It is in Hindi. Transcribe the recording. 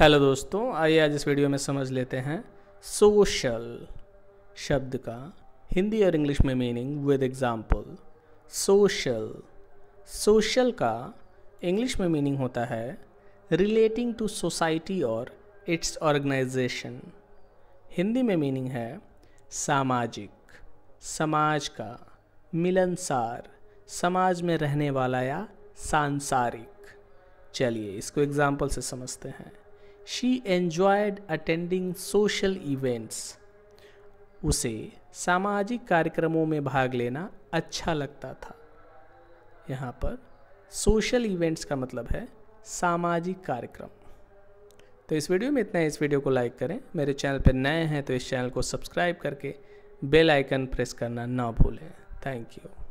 हेलो दोस्तों आइए आज इस वीडियो में समझ लेते हैं सोशल शब्द का हिंदी और इंग्लिश में meaning with example social social का इंग्लिश में मीनिंग होता है रिलेटिंग टू सोसाइटी और इट्स ऑर्गेनाइजेशन हिंदी में मीनिंग है सामाजिक समाज का मिलनसार समाज में रहने वाला या सांसारिक चलिए इसको एग्जाम्पल से समझते हैं she enjoyed attending social events उसे सामाजिक कार्यक्रमों में भाग लेना अच्छा लगता था यहाँ पर सोशल इवेंट्स का मतलब है सामाजिक कार्यक्रम तो इस वीडियो में इतना है इस वीडियो को लाइक करें मेरे चैनल पर नए हैं तो इस चैनल को सब्सक्राइब करके बेल आइकन प्रेस करना ना भूलें थैंक यू